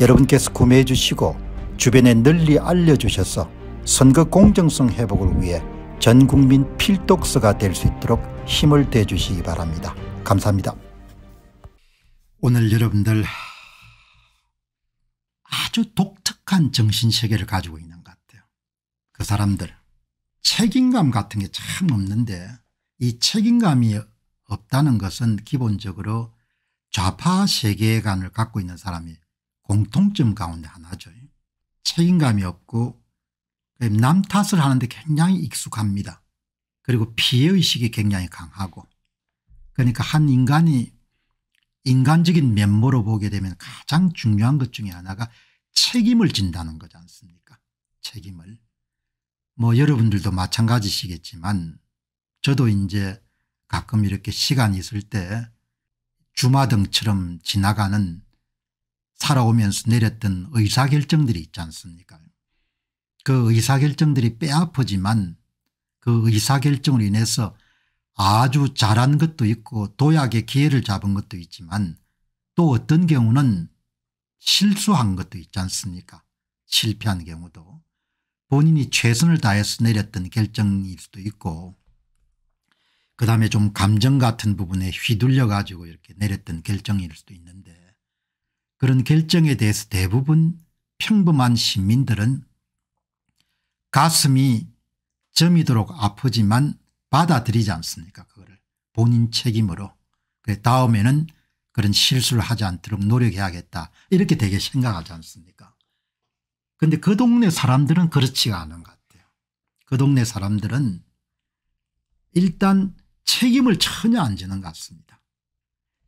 여러분께서 구매해 주시고 주변에 널리 알려주셔서 선거 공정성 회복을 위해 전국민 필독서가 될 수 있도록 힘을 대주시기 바랍니다. 감사합니다. 오늘 여러분들 아주 독특한 정신세계를 가지고 있는 것 같아요. 그 사람들 책임감 같은 게 참 없는데 이 책임감이 없다는 것은 기본적으로 좌파 세계관을 갖고 있는 사람이 공통점 가운데 하나죠. 책임감이 없고 남 탓을 하는데 굉장히 익숙합니다. 그리고 피해의식이 굉장히 강하고 그러니까 한 인간이 인간적인 면모로 보게 되면 가장 중요한 것 중에 하나가 책임을 진다는 거지 않습니까 책임을. 뭐 여러분들도 마찬가지시겠지만 저도 이제 가끔 이렇게 시간이 있을 때 주마등처럼 지나가는 살아오면서 내렸던 의사결정들이 있지 않습니까 그 의사결정들이 뼈아프지만 그 의사결정을 인해서 아주 잘한 것도 있고 도약의 기회를 잡은 것도 있지만 또 어떤 경우는 실수한 것도 있지 않습니까 실패한 경우도 본인이 최선을 다해서 내렸던 결정일 수도 있고 그다음에 좀 감정 같은 부분에 휘둘려 가지고 이렇게 내렸던 결정일 수도 있는데 그런 결정에 대해서 대부분 평범한 시민들은 가슴이 점이도록 아프지만 받아들이지 않습니까 그거를 본인 책임으로 그래 다음에는 그런 실수를 하지 않도록 노력해야겠다 이렇게 되게 생각하지 않습니까 근데 그 동네 사람들은 그렇지가 않은 것 같아요. 그 동네 사람들은 일단 책임을 전혀 안 지는 것 같습니다.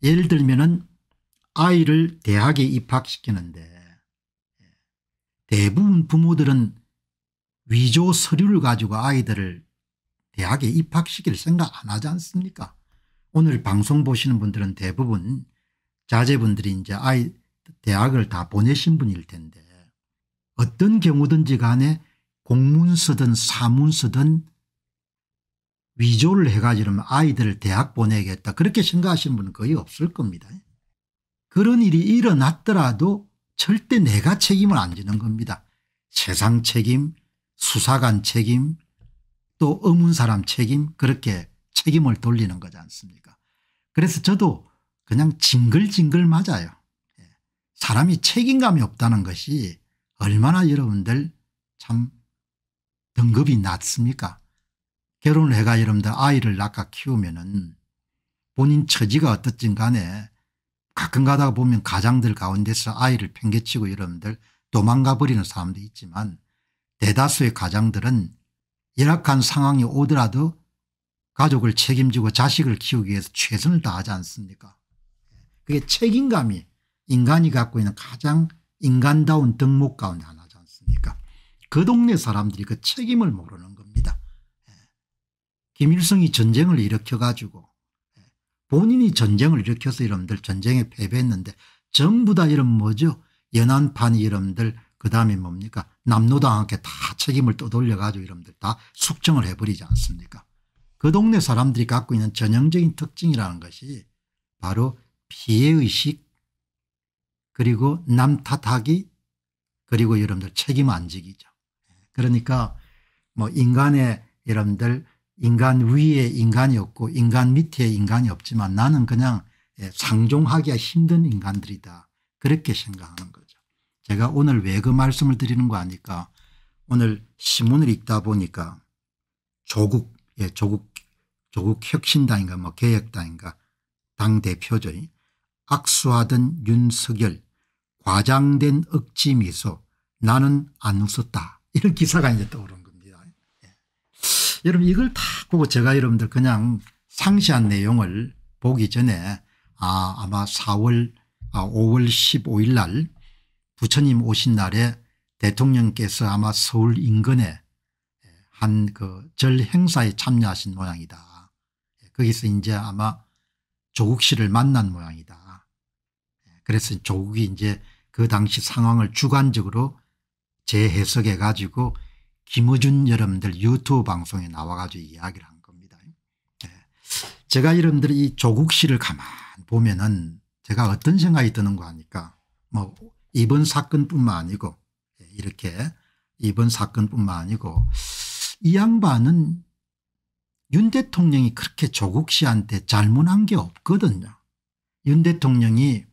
예를 들면 은 아이를 대학에 입학시키는데 대부분 부모들은 위조 서류를 가지고 아이들을 대학에 입학시킬 생각 안 하지 않습니까 오늘 방송 보시는 분들은 대부분 자제분들이 이제 아이 대학을 다 보내신 분일 텐데 어떤 경우든지 간에 공문 서든 사문 서든 위조를 해가지고 아이들을 대학 보내겠다 그렇게 생각하시는 분은 거의 없을 겁니다. 그런 일이 일어났더라도 절대 내가 책임을 안 지는 겁니다. 세상 책임, 수사관 책임, 또 어문 사람 책임 그렇게 책임을 돌리는 거지 않습니까 그래서 저도 그냥 징글징글 맞아요. 예. 사람이 책임감이 없다는 것이 얼마나 여러분들 참 등급이 낮습니까 결혼을 해가 여러분들 아이를 낳아 키우면 은 본인 처지가 어떻든 간에 가끔 가다 보면 가장들 가운데서 아이를 팽개치고 여러분들 도망가 버리는 사람도 있지만 대다수의 가장들은 열악한 상황이 오더라도 가족을 책임지고 자식을 키우기 위해서 최선을 다하지 않습니까 그게 책임감이 인간이 갖고 있는 가장 인간다운 덕목 가운데 하나지 않습니까 그 동네 사람들이 그 책임을 모르는 겁니다 예. 김일성이 전쟁을 일으켜 가지고 본인이 전쟁을 일으켜서 여러분들 전쟁에 패배했는데 전부 다 이런 뭐죠 연안판이 여러분들 그 다음에 뭡니까 남로당한테다 책임을 떠돌려가지고 여러분들 다 숙청을 해버리지 않습니까 그 동네 사람들이 갖고 있는 전형적인 특징이라는 것이 바로 피해의식 그리고 남 탓하기 그리고 여러분들 책임 안 지기죠. 그러니까 뭐 인간의 여러분들 인간 위에 인간이 없고 인간 밑에 인간이 없지만 나는 그냥 예, 상종하기가 힘든 인간들이다. 그렇게 생각하는 거죠. 제가 오늘 왜 그 말씀을 드리는 거 아니까 오늘 신문을 읽다 보니까 조국, 예, 조국, 조국 혁신당인가 뭐 개혁당인가 당대표죠. 악수하던 윤석열 과장된 억지 미소 나는 안 웃었다. 이런 기사가 이제 떠오르는 여러분 이걸 다 보고 제가 여러분들 그냥 상세한 내용을 보기 전에 아 아마 4월 아 5월 15일 날 부처님 오신 날에 대통령께서 아마 서울 인근에 한 그 절 행사에 참여하신 모양이다. 거기서 이제 아마 조국 씨를 만난 모양이다. 그래서 조국이 이제 그 당시 상황을 주관적으로 재해석해 가지고 김우준 여러분들 유튜브 방송에 나와가지고 이야기를 한 겁니다. 네. 제가 여러분들이 조국 씨를 가만 보면은 제가 어떤 생각이 드는 거 하니까 뭐 이번 사건뿐만 아니고 예, 이렇게 이번 사건뿐만 아니고 이 양반은 윤 대통령이 그렇게 조국 씨한테 잘못한 게 없거든요. 윤 대통령이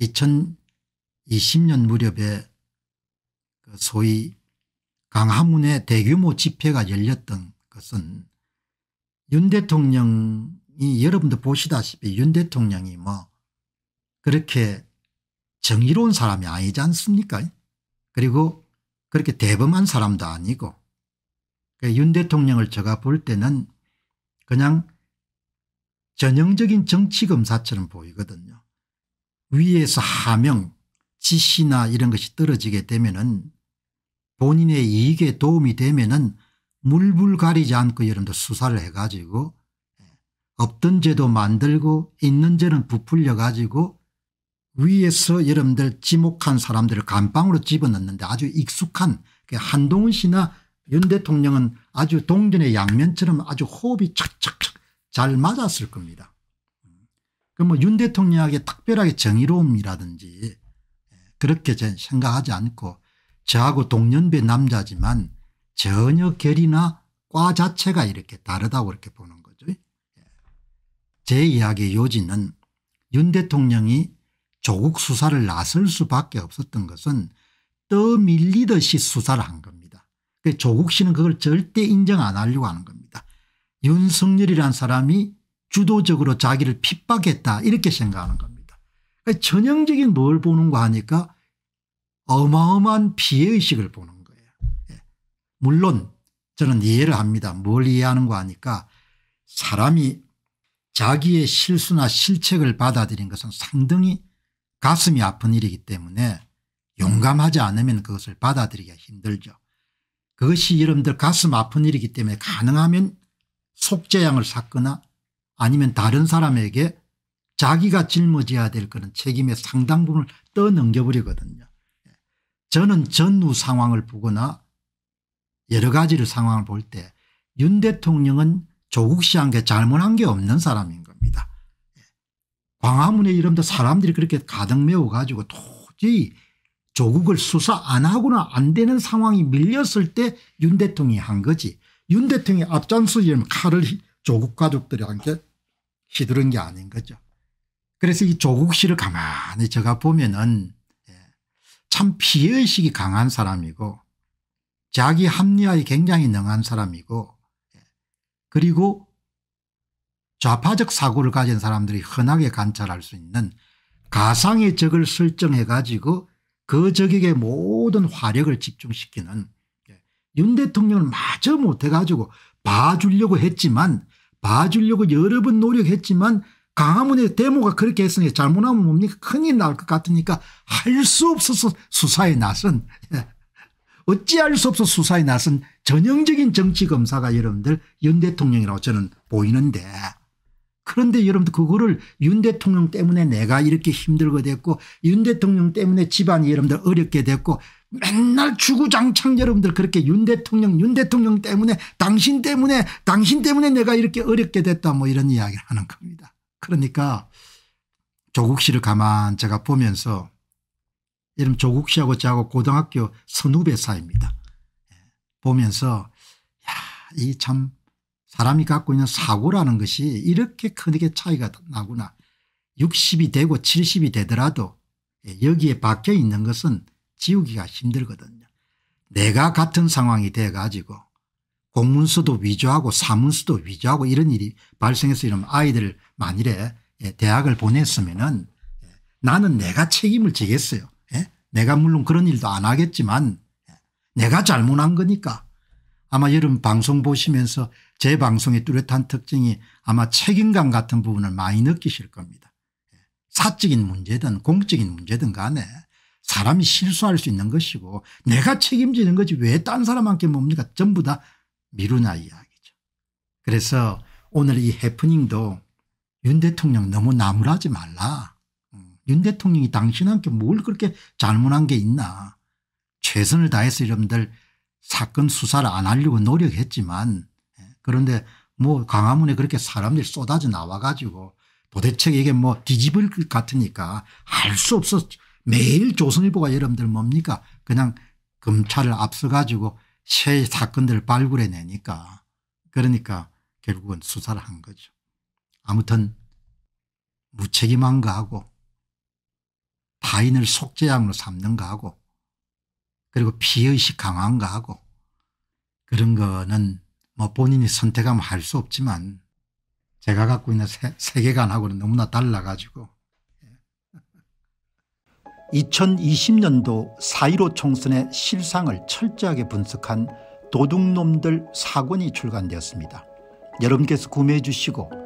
2020년 무렵에 그 소위 강화문에 대규모 집회가 열렸던 것은 윤 대통령이 여러분도 보시다시피 윤 대통령이 뭐 그렇게 정의로운 사람이 아니지 않습니까 그리고 그렇게 대범한 사람도 아니고 그 윤 대통령을 제가 볼 때는 그냥 전형적인 정치검사처럼 보이거든요. 위에서 하명 지시나 이런 것이 떨어지게 되면 은 본인의 이익에 도움이 되면은 물불 가리지 않고 여러분들 수사를 해가지고 예, 없던 죄도 만들고 있는 죄는 부풀려 가지고 위에서 여러분들 지목한 사람들을 감방으로 집어넣는데 아주 익숙한 그 한동훈 씨나 윤 대통령은 아주 동전의 양면처럼 아주 호흡이 착착착 잘 맞았을 겁니다. 그뭐 윤 대통령에게 특별하게 정의로움이라든지 예, 그렇게 생각하지 않고 저하고 동년배 남자지만 전혀 결이나 과 자체가 이렇게 다르다고 이렇게 보는 거죠. 제 이야기의 요지는 윤 대통령이 조국 수사를 나설 수밖에 없었던 것은 떠밀리듯이 수사를 한 겁니다. 그 조국 씨는 그걸 절대 인정 안 하려고 하는 겁니다. 윤석열이란 사람이 주도적으로 자기를 핍박했다 이렇게 생각하는 겁니다. 그러니까 전형적인 뭘 보는 거 하니까 어마어마한 피해의식을 보는 거예요. 예. 물론 저는 이해를 합니다. 뭘 이해하는 거 아니까 사람이 자기의 실수나 실책을 받아들인 것은 상당히 가슴이 아픈 일이기 때문에 용감하지 않으면 그것을 받아들이기가 힘들죠. 그것이 여러분들 가슴 아픈 일이기 때문에 가능하면 속죄양을 샀거나 아니면 다른 사람에게 자기가 짊어져야 될 그런 책임의 상당 부분을 떠넘겨버리거든요. 저는 전후 상황을 보거나 여러 가지를 상황을 볼 때 윤 대통령은 조국 씨한테 잘못한 게 없는 사람인 겁니다. 예. 광화문에 이름도 사람들이 그렇게 가득 메워가지고 도저히 조국을 수사 안 하거나 안 되는 상황이 밀렸을 때 윤 대통령이 한 거지. 윤 대통령이 앞장서지면 칼을 조국 가족들한테 휘두른 게 아닌 거죠. 그래서 이 조국 씨를 가만히 제가 보면은 참 피해의식이 강한 사람이고 자기 합리화에 굉장히 능한 사람이고 예. 그리고 좌파적 사고를 가진 사람들이 흔하게 관찰할 수 있는 가상의 적을 설정해 가지고 그 적에게 모든 화력을 집중시키는 예. 윤 대통령을 마저 못해 가지고 봐주려고 했지만 봐주려고 여러 번 노력했지만 강화문의 데모가 그렇게 했으니 잘못하면 뭡니까 큰일 날 것 같으니까 할 수 없어서 수사에 나선 예, 어찌할 수 없어 수사에 나선 전형적인 정치검사가 여러분들 윤 대통령이라고 저는 보이는데 그런데 여러분들 그거를 윤 대통령 때문에 내가 이렇게 힘들게 됐고 윤 대통령 때문에 집안이 여러분들 어렵게 됐고 맨날 주구장창 여러분들 그렇게 윤 대통령 윤 대통령 때문에 당신 때문에 당신 때문에 내가 이렇게 어렵게 됐다 뭐 이런 이야기를 하는 겁니다. 그러니까 조국 씨를 가만 제가 보면서 이름 조국 씨하고 저하고 고등학교 선후배 사입니다 예. 보면서 야이 참 사람이 갖고 있는 사고라는 것이 이렇게 크게 차이가 나구나. 60이 되고 70이 되더라도 예, 여기에 박혀 있는 것은 지우기가 힘들거든요. 내가 같은 상황이 돼 가지고 공문서도 위조하고 사문서도 위조하고 이런 일이 발생해서 이런 아이들을 만일에 예, 대학을 보냈으면은 예, 나는 내가 책임을 지겠어요. 예? 내가 물론 그런 일도 안 하겠지만 내가 잘못한 거니까 아마 여러분 방송 보시면서 제 방송의 뚜렷한 특징이 아마 책임감 같은 부분을 많이 느끼실 겁니다. 사적인 문제든 공적인 문제든 간에 사람이 실수할 수 있는 것이고 내가 책임지는 거지 왜 딴 사람한테 뭡니까 전부 다 미루나 이야기죠. 그래서 오늘 이 해프닝도 윤 대통령 너무 나무라지 말라. 음, 윤 대통령이 당신한테 뭘 그렇게 잘못한 게 있나. 최선을 다해서 여러분들 사건 수사를 안 하려고 노력했지만 예, 그런데 뭐 광화문에 그렇게 사람들이 쏟아져 나와가지고 도대체 이게 뭐 뒤집을 것 같으니까 할 수 없어 매일 조선일보가 여러분들 뭡니까 그냥 검찰을 앞서가지고 새 사건들을 발굴해내니까 그러니까 결국은 수사를 한 거죠. 아무튼 무책임한 가하고 타인을 속죄양으로 삼는 가하고 그리고 피의식 강한 가하고 그런 거는 뭐 본인이 선택하면 할 수 없지만 제가 갖고 있는 세, 세계관하고는 너무나 달라가지고 2020년도 예. 4.15 총선의 실상을 철저하게 분석한 도둑놈들 사건이 출간되었습니다. 여러분께서 구매해 주시고